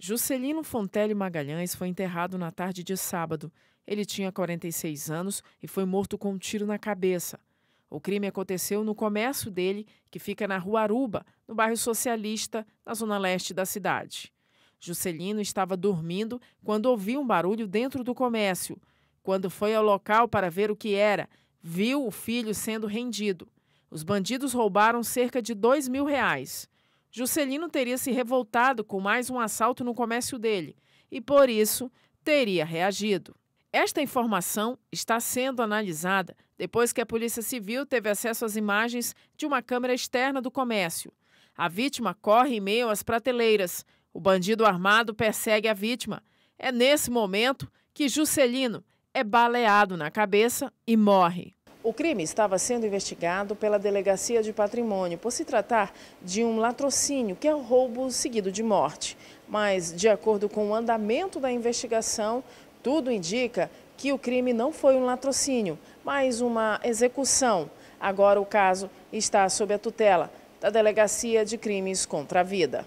Juscelino Fontelli Magalhães foi enterrado na tarde de sábado. Ele tinha 46 anos e foi morto com um tiro na cabeça. O crime aconteceu no comércio dele, que fica na Rua Aruba, no bairro Socialista, na zona leste da cidade. Juscelino estava dormindo quando ouviu um barulho dentro do comércio. Quando foi ao local para ver o que era, viu o filho sendo rendido. Os bandidos roubaram cerca de dois mil reais. Juscelino teria se revoltado com mais um assalto no comércio dele e, por isso, teria reagido. Esta informação está sendo analisada depois que a Polícia Civil teve acesso às imagens de uma câmera externa do comércio. A vítima corre em meio às prateleiras. O bandido armado persegue a vítima. É nesse momento que Juscelino é baleado na cabeça e morre. O crime estava sendo investigado pela Delegacia de Patrimônio por se tratar de um latrocínio, que é o roubo seguido de morte. Mas, de acordo com o andamento da investigação, tudo indica que o crime não foi um latrocínio, mas uma execução. Agora o caso está sob a tutela da Delegacia de Crimes contra a Vida.